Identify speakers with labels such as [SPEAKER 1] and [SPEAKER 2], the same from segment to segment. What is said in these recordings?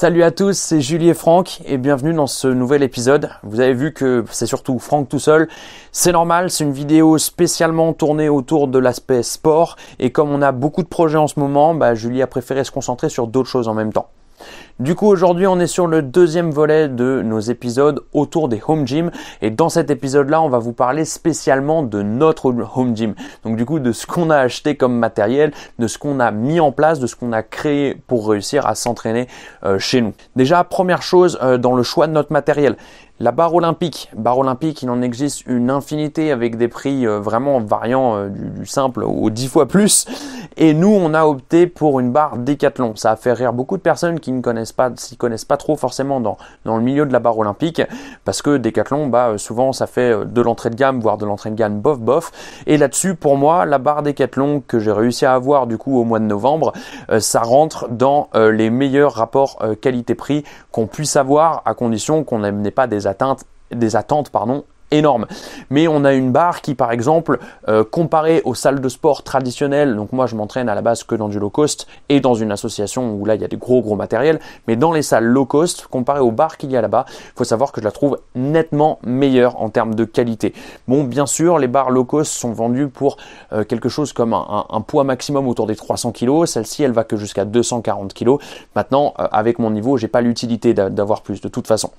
[SPEAKER 1] Salut à tous, c'est Julie et Franck et bienvenue dans ce nouvel épisode. Vous avez vu que c'est surtout Franck tout seul. C'est normal, c'est une vidéo spécialement tournée autour de l'aspect sport et comme on a beaucoup de projets en ce moment, bah, Julie a préféré se concentrer sur d'autres choses en même temps. Du coup, aujourd'hui, on est sur le deuxième volet de nos épisodes autour des home gym. Et dans cet épisode-là, on va vous parler spécialement de notre home gym. Donc du coup, de ce qu'on a acheté comme matériel, de ce qu'on a mis en place, de ce qu'on a créé pour réussir à s'entraîner euh, chez nous. Déjà, première chose euh, dans le choix de notre matériel. La barre olympique, barre olympique, il en existe une infinité avec des prix euh, vraiment variant du, simple aux 10 fois plus. Et nous, on a opté pour une barre décathlon. Ça a fait rire beaucoup de personnes qui ne connaissent pas, s'y connaissent pas trop forcément dans, le milieu de la barre olympique, parce que décathlon, bah, euh, souvent ça fait euh, de l'entrée de gamme, voire de l'entrée de gamme bof bof. Et là-dessus, pour moi, la barre décathlon que j'ai réussi à avoir du coup au mois de novembre, euh, ça rentre dans les meilleurs rapports qualité-prix qu'on puisse avoir à condition qu'on n'ait pas des atteintes des attentes pardon, énorme. Mais on a une barre qui, par exemple, euh, comparée aux salles de sport traditionnelles, donc moi je m'entraîne à la base que dans du low cost et dans une association où là il y a des gros gros matériels, mais dans les salles low cost, comparée aux barres qu'il y a là-bas, il faut savoir que je la trouve nettement meilleure en termes de qualité. Bon, bien sûr, les barres low cost sont vendues pour euh, quelque chose comme un, poids maximum autour des 300 kg. Celle-ci, elle va que jusqu'à 240 kg. Maintenant, euh, avec mon niveau, j'ai pas l'utilité d'avoir plus de toute façon.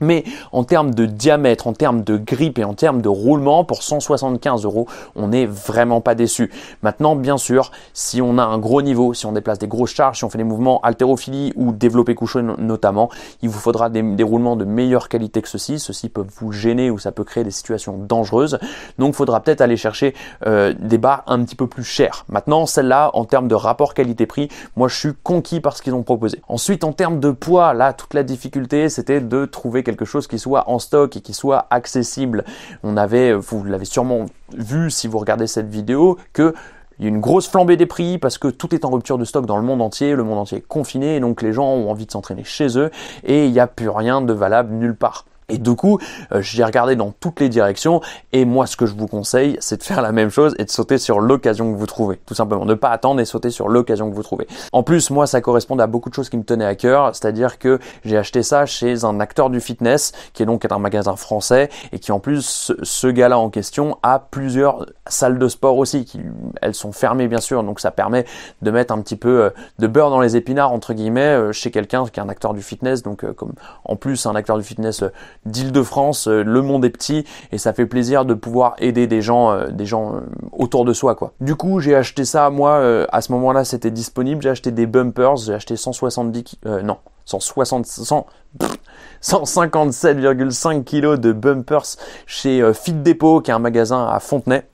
[SPEAKER 1] Mais en termes de diamètre, en termes de grippe et en termes de roulement, pour 175 euros, on n'est vraiment pas déçu. Maintenant, bien sûr, si on a un gros niveau, si on déplace des grosses charges, si on fait des mouvements haltérophilie ou développé couché notamment, il vous faudra des, roulements de meilleure qualité que ceux-ci. Ceux-ci peuvent vous gêner ou ça peut créer des situations dangereuses. Donc, il faudra peut-être aller chercher euh, des barres un petit peu plus chères. Maintenant, celle-là, en termes de rapport qualité-prix, moi, je suis conquis par ce qu'ils ont proposé. Ensuite, en termes de poids, là, toute la difficulté, c'était de trouver quelque chose qui soit en stock et qui soit accessible. On avait, vous l'avez sûrement vu si vous regardez cette vidéo, que il y a une grosse flambée des prix parce que tout est en rupture de stock dans le monde entier, le monde entier est confiné, et donc les gens ont envie de s'entraîner chez eux et il n'y a plus rien de valable nulle part. Et du coup, euh, j'ai regardé dans toutes les directions et moi ce que je vous conseille, c'est de faire la même chose et de sauter sur l'occasion que vous trouvez, tout simplement. Ne pas attendre et sauter sur l'occasion que vous trouvez. En plus, moi ça correspond à beaucoup de choses qui me tenaient à cœur, c'est-à-dire que j'ai acheté ça chez un acteur du fitness qui est donc un magasin français et qui en plus ce, gars-là en question a plusieurs salles de sport aussi qui elles sont fermées bien sûr, donc ça permet de mettre un petit peu euh, de beurre dans les épinards entre guillemets euh, chez quelqu'un qui est un acteur du fitness donc comme en plus un acteur du fitness d'Île-de-France. Euh, le monde est petit et ça fait plaisir de pouvoir aider des gens, euh, des gens euh, autour de soi, quoi. Du coup, j'ai acheté ça. Moi, à ce moment-là, c'était disponible. J'ai acheté des bumpers. J'ai acheté 170, non, 160, 157,5 kg de bumpers chez Fit Depot, qui est un magasin à Fontenay.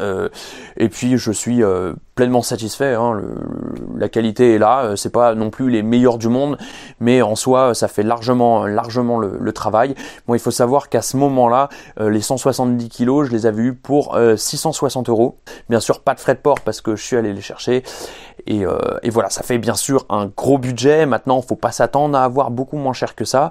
[SPEAKER 1] Euh, et puis je suis euh, pleinement satisfait. Hein. la qualité est là. Euh, c'est pas non plus les meilleurs du monde, mais en soi, ça fait largement, largement le, travail. Bon, il faut savoir qu'à ce moment-là, les 170 kilos, je les avais eu pour 660 euros. Bien sûr, pas de frais de port parce que je suis allé les chercher. Et, et voilà, ça fait bien sûr un gros budget. Maintenant, faut pas s'attendre à avoir beaucoup moins cher que ça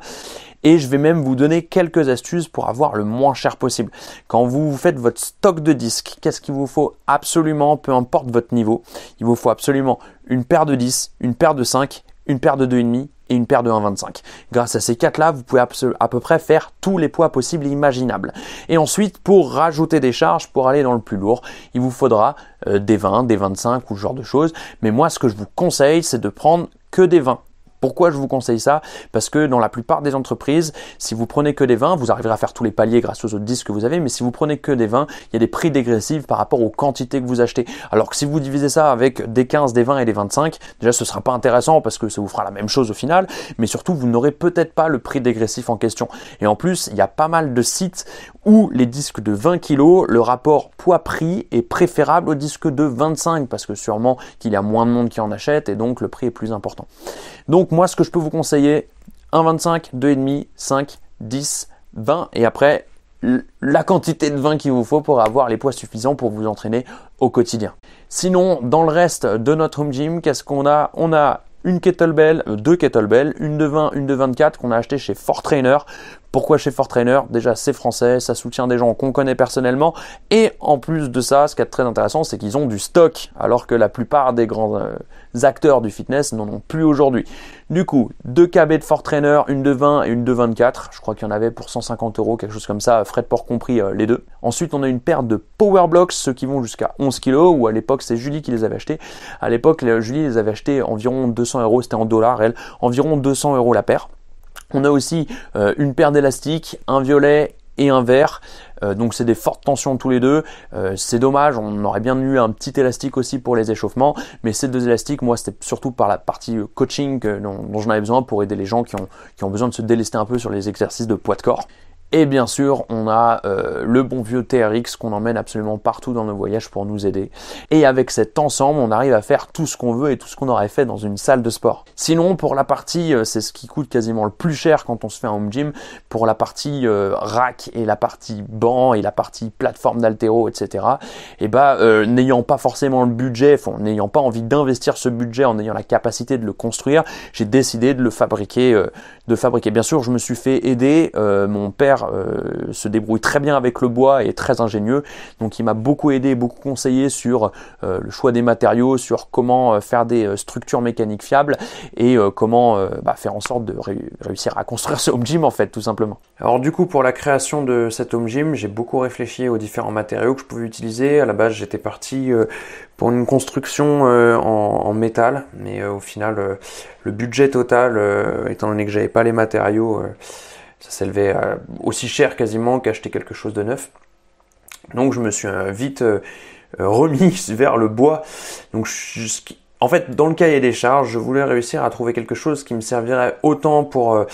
[SPEAKER 1] et je vais même vous donner quelques astuces pour avoir le moins cher possible. Quand vous faites votre stock de disques, qu'est-ce qu'il vous faut absolument, peu importe votre niveau, il vous faut absolument une paire de 10, une paire de 5, une paire de 2,5 et une paire de 1,25. Grâce à ces quatre-là, vous pouvez à peu près faire tous les poids possibles et imaginables. Et ensuite, pour rajouter des charges, pour aller dans le plus lourd, il vous faudra euh, des 20, des 25 ou ce genre de choses. Mais moi, ce que je vous conseille, c'est de prendre que des 20. Pourquoi je vous conseille ça Parce que dans la plupart des entreprises, si vous prenez que des vins, vous arriverez à faire tous les paliers grâce aux autres disques que vous avez, mais si vous prenez que des vins, il y a des prix dégressifs par rapport aux quantités que vous achetez. Alors que si vous divisez ça avec des 15, des 20 et des 25, déjà ce sera pas intéressant parce que ça vous fera la même chose au final, mais surtout vous n'aurez peut-être pas le prix dégressif en question. Et en plus, il y a pas mal de sites où les disques de 20 kg, le rapport poids-prix est préférable aux disques de 25 parce que sûrement qu'il y a moins de monde qui en achète et donc le prix est plus important. Donc moi, ce que je peux vous conseiller, 1,25, 2,5, 5, 10, 20, et après, la quantité de vin qu'il vous faut pour avoir les poids suffisants pour vous entraîner au quotidien. Sinon, dans le reste de notre home gym, qu'est-ce qu'on a On a une kettlebell, euh, deux kettlebells, une de 20, une de 24 qu'on a acheté chez Fort Trainer pourquoi chez Fortrainer Déjà, c'est français, ça soutient des gens qu'on connaît personnellement. Et en plus de ça, ce qui est très intéressant, c'est qu'ils ont du stock, alors que la plupart des grands euh, acteurs du fitness n'en ont plus aujourd'hui. Du coup, deux KB de Fortrainer, une de 20 et une de 24. Je crois qu'il y en avait pour 150 euros, quelque chose comme ça, frais de port compris euh, les deux. Ensuite, on a une paire de Power Blocks, ceux qui vont jusqu'à 11 kg, ou à l'époque, c'est Julie qui les avait achetés. À l'époque, Julie les avait achetés environ 200 euros, c'était en dollars, elle, environ 200 euros la paire. On a aussi euh, une paire d'élastiques, un violet et un vert. Euh, donc c'est des fortes tensions tous les deux. Euh, c'est dommage, on aurait bien eu un petit élastique aussi pour les échauffements. Mais ces deux élastiques, moi c'était surtout par la partie coaching dont, j'en avais besoin pour aider les gens qui ont, qui ont besoin de se délester un peu sur les exercices de poids de corps. Et bien sûr, on a euh, le bon vieux TRX qu'on emmène absolument partout dans nos voyages pour nous aider. Et avec cet ensemble, on arrive à faire tout ce qu'on veut et tout ce qu'on aurait fait dans une salle de sport. Sinon, pour la partie, euh, c'est ce qui coûte quasiment le plus cher quand on se fait un home gym, pour la partie euh, rack et la partie banc et la partie plateforme d'altéro, etc. Et bah, n'ayant pas forcément le budget, n'ayant pas envie d'investir ce budget en ayant la capacité de le construire, j'ai décidé de le fabriquer fabriquer. Bien sûr, je me suis fait aider. Euh, mon père euh, se débrouille très bien avec le bois et est très ingénieux. Donc il m'a beaucoup aidé, beaucoup conseillé sur euh, le choix des matériaux, sur comment faire des structures mécaniques fiables et comment bah, faire en sorte de réussir à construire ce home gym en fait, tout simplement. Alors du coup, pour la création de cet home gym, j'ai beaucoup réfléchi aux différents matériaux que je pouvais utiliser. À la base, j'étais parti pour une construction euh, en, métal, mais euh, au final, euh, le budget total, étant donné que j'avais pas les matériaux, ça s'élevait aussi cher quasiment qu'acheter quelque chose de neuf. Donc je me suis vite remis vers le bois. Donc en fait, dans le cahier des charges, je voulais réussir à trouver quelque chose qui me servirait autant pour un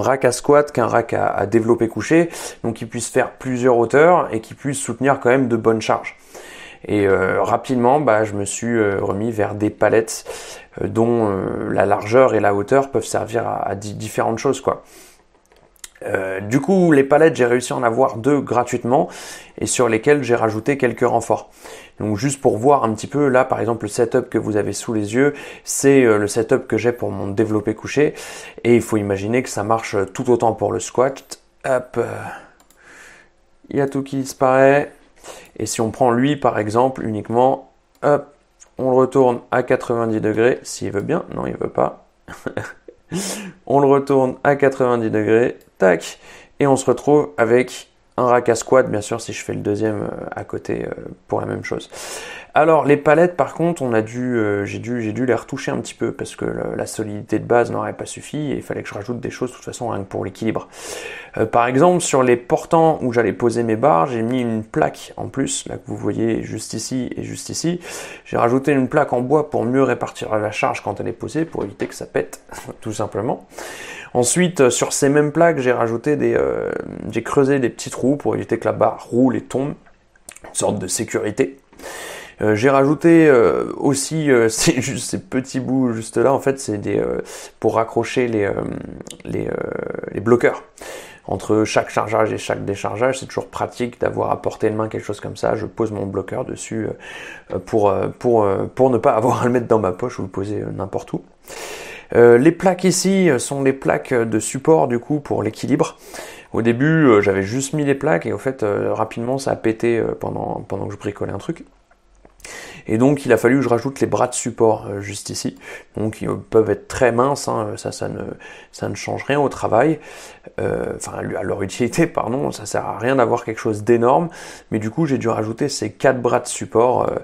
[SPEAKER 1] rack à squat qu'un rack à, à développer couché, donc qui puisse faire plusieurs hauteurs et qui puisse soutenir quand même de bonnes charges. Et euh, rapidement, bah, je me suis euh, remis vers des palettes euh, dont la largeur et la hauteur peuvent servir à, différentes choses, du coup, les palettes, j'ai réussi à en avoir deux gratuitement et sur lesquelles j'ai rajouté quelques renforts. Donc juste pour voir un petit peu, là par exemple le setup que vous avez sous les yeux, c'est le setup que j'ai pour mon développé couché et il faut imaginer que ça marche tout autant pour le squat. Hop, il y a tout qui disparaît. Et si on prend lui par exemple uniquement, hop, on le retourne à 90 degrés, s'il veut bien, non il veut pas. on le retourne à 90 degrés, tac, et on se retrouve avec un rack à squat, bien sûr, si je fais le deuxième euh, à côté euh, pour la même chose. Alors, les palettes, par contre, on a dû, euh, j'ai dû, j'ai dû les retoucher un petit peu parce que la solidité de base n'aurait pas suffi et il fallait que je rajoute des choses de toute façon rien que pour l'équilibre. par exemple, sur les portants où j'allais poser mes barres, j'ai mis une plaque en plus, là que vous voyez juste ici et juste ici. J'ai rajouté une plaque en bois pour mieux répartir la charge quand elle est posée, pour éviter que ça pète, tout simplement. Ensuite, euh, sur ces mêmes plaques, j'ai rajouté des, euh, j'ai creusé des petits trous pour éviter que la barre roule et tombe, une sorte de sécurité. Euh, j'ai rajouté aussi ces, juste ces petits bouts juste là en fait c'est des pour raccrocher les les, les, bloqueurs entre chaque chargage et chaque déchargage. c'est toujours pratique d'avoir à portée de main quelque chose comme ça je pose mon bloqueur dessus pour pour pour ne pas avoir à le mettre dans ma poche ou le poser n'importe où euh, les plaques ici euh, sont les plaques euh, de support du coup pour l'équilibre. Au début, j'avais juste mis les plaques et au fait, rapidement, ça a pété pendant, pendant que je bricolais un truc. Et donc il a fallu que je rajoute les bras de support euh, juste ici. Donc ils peuvent être très minces, hein. ça, ça, ne, ça ne change rien au travail, euh, enfin à leur utilité, pardon, ça sert à rien d'avoir quelque chose d'énorme. Mais du coup j'ai dû rajouter ces quatre bras de support euh,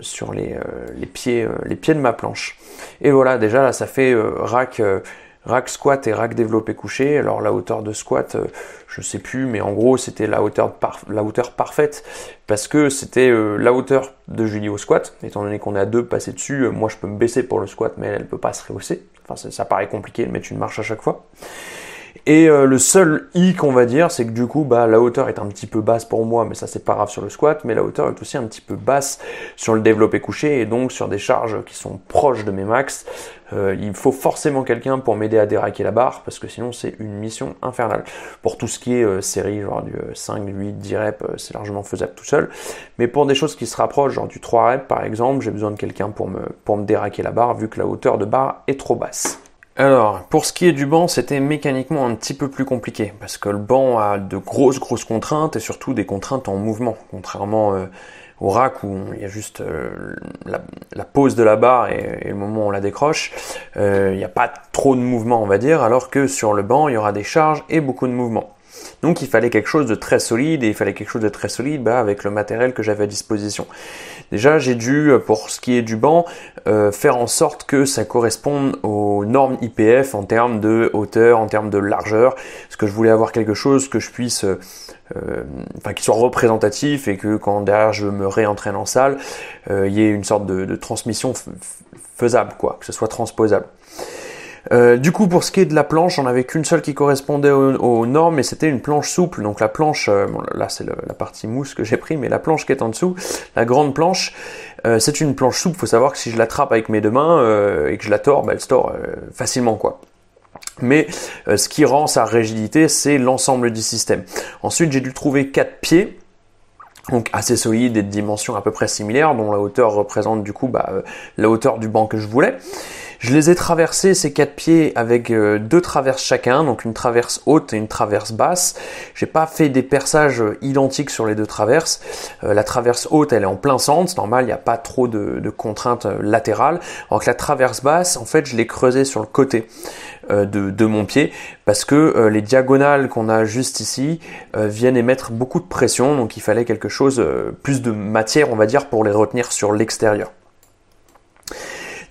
[SPEAKER 1] sur les, les, pieds, les pieds de ma planche. Et voilà, déjà là ça fait rack rack squat et rack développé couché. Alors la hauteur de squat, je euh, je sais plus, mais en gros c'était la hauteur la hauteur parfaite parce que c'était euh, la hauteur de Julie au squat. Étant donné qu'on est à deux passés dessus, euh, moi je peux me baisser pour le squat, mais elle, ne peut pas se rehausser. Enfin ça, ça paraît compliqué de mettre une marche à chaque fois. Et euh, le seul i qu'on va dire, c'est que du coup, bah, la hauteur est un petit peu basse pour moi, mais ça c'est pas grave sur le squat, mais la hauteur est aussi un petit peu basse sur le développé couché et donc sur des charges qui sont proches de mes max. Euh, il faut forcément quelqu'un pour m'aider à déraquer la barre parce que sinon c'est une mission infernale. Pour tout ce qui est euh, série, genre du 5, 8, 10 reps, c'est largement faisable tout seul. Mais pour des choses qui se rapprochent, genre du 3 reps par exemple, j'ai besoin de quelqu'un pour me, pour me déraquer la barre vu que la hauteur de barre est trop basse. Alors, pour ce qui est du banc, c'était mécaniquement un petit peu plus compliqué, parce que le banc a de grosses, grosses contraintes, et surtout des contraintes en mouvement, contrairement euh, au rack où il y a juste euh, la, pose de la barre et, le moment où on la décroche, euh, il n'y a pas trop de mouvement, on va dire, alors que sur le banc, il y aura des charges et beaucoup de mouvement. Donc il fallait quelque chose de très solide et il fallait quelque chose de très solide bah, avec le matériel que j'avais à disposition. Déjà j'ai dû euh, pour ce qui est du banc euh, faire en sorte que ça corresponde aux normes IPF en termes de hauteur, en termes de largeur, parce que je voulais avoir quelque chose que je puisse, euh, qui soit représentatif et que quand derrière je me réentraîne en salle, il y ait une sorte de, de transmission faisable quoi, que ce soit transposable. Euh, du coup, pour ce qui est de la planche, on avais qu'une seule qui correspondait aux, normes, et c'était une planche souple. Donc la planche, euh, là c'est la partie mousse que j'ai pris, mais la planche qui est en dessous, la grande planche, euh, c'est une planche souple. Faut savoir que si je l'attrape avec mes deux mains et que je la tord, bah, elle se tord facilement, quoi. Mais ce qui rend sa rigidité, c'est l'ensemble du système. Ensuite, j'ai dû trouver quatre pieds donc assez solides et de dimensions à peu près similaires, dont la hauteur représente du coup bah, la hauteur du banc que je voulais. Je les ai traversés ces quatre pieds avec euh, deux traverses chacun, donc une traverse haute et une traverse basse. J'ai pas fait des perçages euh, identiques sur les deux traverses. Euh, la traverse haute, elle est en plein centre, c'est normal, il n'y a pas trop de, contraintes latérales. Alors que la traverse basse, en fait, je l'ai creusée sur le côté de, mon pied parce que les diagonales qu'on a juste ici viennent émettre beaucoup de pression, donc il fallait quelque chose, plus de matière, on va dire, pour les retenir sur l'extérieur.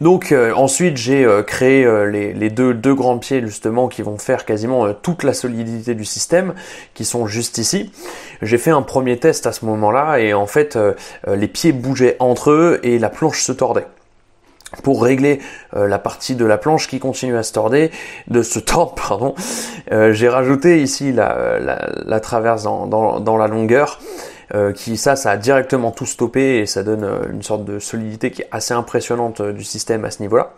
[SPEAKER 1] Donc euh, ensuite j'ai euh, créé euh, les, deux, grands pieds justement qui vont faire quasiment toute la solidité du système, qui sont juste ici. J'ai fait un premier test à ce moment-là et en fait les pieds bougeaient entre eux et la planche se tordait pour régler la partie de la planche qui continue à se torder, de se tordre, pardon, j'ai rajouté ici la, traverse dans, la longueur euh, qui ça, ça a directement tout stoppé et ça donne euh, une sorte de solidité qui est assez impressionnante euh, du système à ce niveau-là.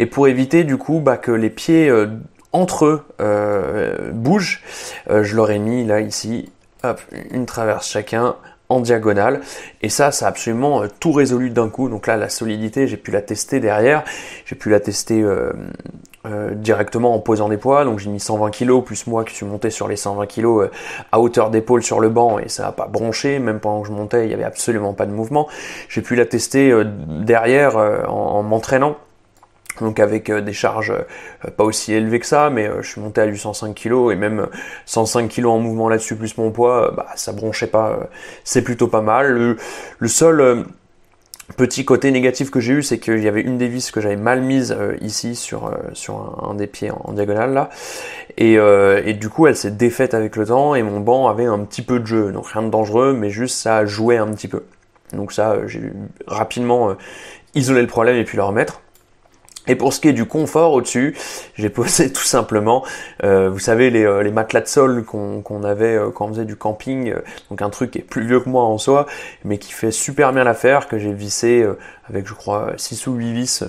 [SPEAKER 1] Et pour éviter du coup bah, que les pieds entre eux euh, bougent, je leur ai mis là ici hop, une traverse chacun en diagonale et ça ça a absolument tout résolu d'un coup donc là la solidité j'ai pu la tester derrière j'ai pu la tester euh, directement en posant des poids. Donc j'ai mis 120 kg plus moi qui suis monté sur les 120 kg euh, à hauteur d'épaule sur le banc et ça n'a pas bronché. Même pendant que je montais, il n'y avait absolument pas de mouvement. J'ai pu la tester euh, derrière en, m'entraînant. Donc avec des charges pas aussi élevées que ça, mais je suis monté à du 105 kg et même 105 kg en mouvement là-dessus plus mon poids, bah, ça bronchait pas. c'est plutôt pas mal. Le, le seul Petit côté négatif que j'ai eu, c'est qu'il y avait une des vis que j'avais mal mise euh, ici sur, euh, sur un, des pieds en, diagonale là. Et, euh, et, du coup, elle s'est défaite avec le temps et mon banc avait un petit peu de jeu. Donc rien de dangereux, mais juste ça jouait un petit peu. Donc ça, j'ai rapidement isolé le problème et puis le remettre. Et pour ce qui est du confort au-dessus, j'ai posé tout simplement, euh, vous savez, euh, les, matelas de sol qu'on avait euh, quand on faisait du camping, donc un truc qui est plus vieux que moi en soi, mais qui fait super bien l'affaire, que j'ai vissé avec je crois 6 ou 8 vis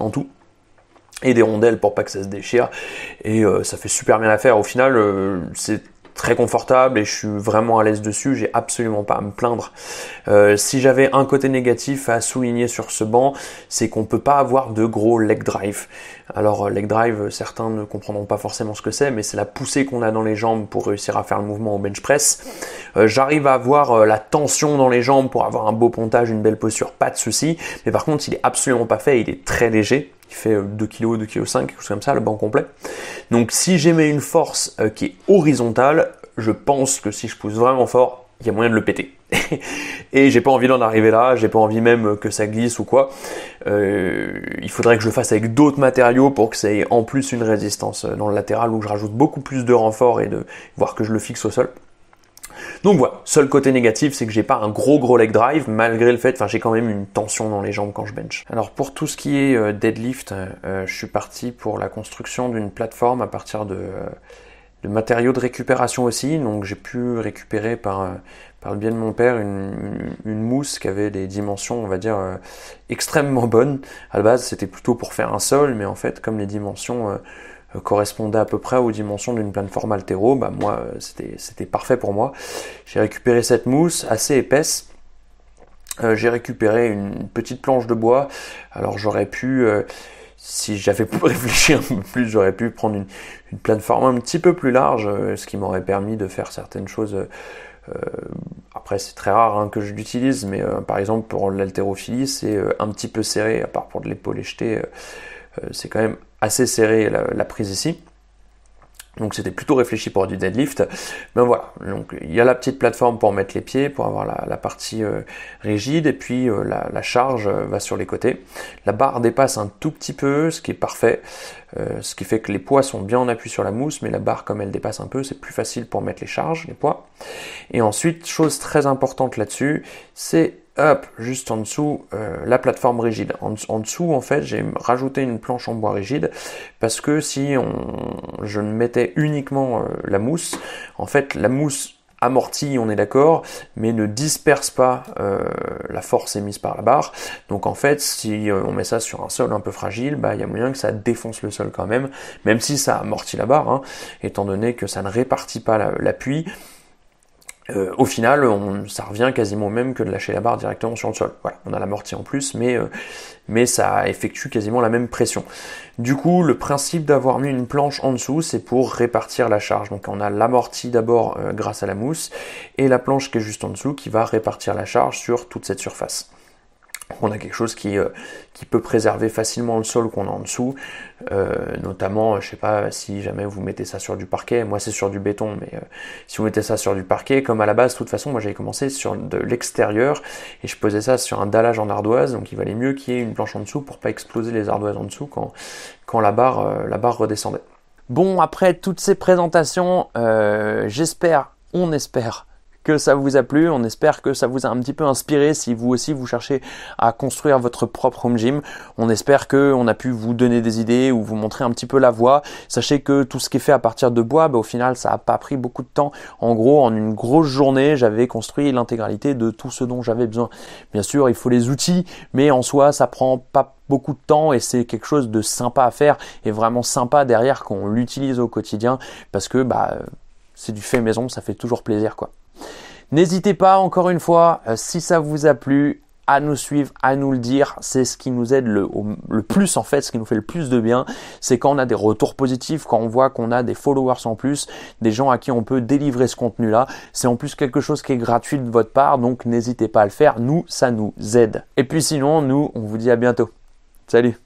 [SPEAKER 1] en tout et des rondelles pour pas que ça se déchire et ça fait super bien l'affaire au final c'est très confortable et je suis vraiment à l'aise dessus, j'ai absolument pas à me plaindre. Euh, si j'avais un côté négatif à souligner sur ce banc, c'est qu'on peut pas avoir de gros leg drive. Alors euh, leg drive, certains ne comprendront pas forcément ce que c'est, mais c'est la poussée qu'on a dans les jambes pour réussir à faire le mouvement au bench press. Euh, j'arrive à avoir la tension dans les jambes pour avoir un beau pontage, une belle posture, pas de souci. Mais par contre, il est absolument pas fait, il est très léger qui fait 2 kg, 2 kg 5, quelque chose comme ça, le banc complet. Donc si j'émets une force euh, qui est horizontale, je pense que si je pousse vraiment fort, il y a moyen de le péter. et j'ai pas envie d'en arriver là, j'ai pas envie même que ça glisse ou quoi. Euh, il faudrait que je fasse avec d'autres matériaux pour que ça ait en plus une résistance euh, dans le latéral où je rajoute beaucoup plus de renfort et de voir que je le fixe au sol. Donc voilà, seul côté négatif, c'est que j'ai pas un gros gros leg drive, malgré le fait, enfin j'ai quand même une tension dans les jambes quand je bench. Alors pour tout ce qui est euh, deadlift, euh, euh, je suis parti pour la construction d'une plateforme à partir de, matériaux de récupération aussi, donc j'ai pu récupérer par, par le biais de mon père une, mousse qui avait des dimensions, on va dire, extrêmement bonnes. À la base c'était plutôt pour faire un sol, mais en fait comme les dimensions... Euh, correspondait à peu près aux dimensions d'une plateforme altéro, bah moi euh, c'était parfait pour moi. J'ai récupéré cette mousse assez épaisse. Euh, j'ai récupéré une petite planche de bois. Alors j'aurais pu, si j'avais réfléchi un peu plus, j'aurais pu prendre une, une, plateforme un petit peu plus large, ce qui m'aurait permis de faire certaines choses. après c'est très rare hein, que je l'utilise, mais par exemple pour l'haltérophilie c'est un petit peu serré, à part pour de l'épaule et euh, c'est quand même assez serré la, prise ici. Donc c'était plutôt réfléchi pour du deadlift. Mais ben voilà, donc il y a la petite plateforme pour mettre les pieds, pour avoir la, partie euh, rigide, et puis euh, la, charge va sur les côtés. La barre dépasse un tout petit peu, ce qui est parfait, ce qui fait que les poids sont bien en appui sur la mousse, mais la barre comme elle dépasse un peu, c'est plus facile pour mettre les charges, les poids. Et ensuite, chose très importante là-dessus, c'est hop, juste en dessous, euh, la plateforme rigide. En, dessous, en fait, j'ai rajouté une planche en bois rigide parce que si on, je ne mettais uniquement euh, la mousse, en fait, la mousse amortit, on est d'accord, mais ne disperse pas euh, la force émise par la barre. Donc en fait, si on met ça sur un sol un peu fragile, bah, il y a moyen que ça défonce le sol quand même, même si ça amortit la barre, hein, étant donné que ça ne répartit pas l'appui. Euh, au final, on, ça revient quasiment au même que de lâcher la barre directement sur le sol. Voilà, on a l'amorti en plus, mais, euh, mais ça effectue quasiment la même pression. Du coup, le principe d'avoir mis une planche en dessous, c'est pour répartir la charge. Donc on a l'amorti d'abord euh, grâce à la mousse, et la planche qui est juste en dessous qui va répartir la charge sur toute cette surface on a quelque chose euh, qui, peut préserver facilement le sol qu'on a en dessous, euh, notamment, je sais pas si jamais vous mettez ça sur du parquet, moi c'est sur du béton, mais euh, si vous mettez ça sur du parquet, comme à la base, de toute façon, moi j'avais commencé sur de l'extérieur et je posais ça sur un dallage en ardoise, donc il valait mieux qu'il y ait une planche en dessous pour pas exploser les ardoises en dessous quand, quand la, barre, la barre redescendait. Bon, après toutes ces présentations, j'espère, on espère ça vous a plu. On espère que ça vous a un petit peu inspiré si vous aussi vous cherchez à construire votre propre home gym. On espère que on a pu vous donner des idées ou vous montrer un petit peu la voie. Sachez que tout ce qui est fait à partir de bois, bah, au final, ça n'a pas pris beaucoup de temps. En gros, en une grosse journée, j'avais construit l'intégralité de tout ce dont j'avais besoin. Bien sûr, il faut les outils, mais en soi, ça prend pas beaucoup de temps et c'est quelque chose de sympa à faire et vraiment sympa derrière qu'on l'utilise au quotidien parce que bah, c'est du fait maison, ça fait toujours plaisir quoi. N'hésitez pas, encore une fois, euh, si ça vous a plu, à nous suivre, à nous le dire. C'est ce qui nous aide le, plus en fait, ce qui nous fait le plus de bien, c'est quand on a des retours positifs, quand on voit qu'on a des followers en plus, des gens à qui on peut délivrer ce contenu-là. C'est en plus quelque chose qui est gratuit de votre part, donc n'hésitez pas à le faire. Nous, ça nous aide. Et puis sinon, nous, on vous dit à bientôt. Salut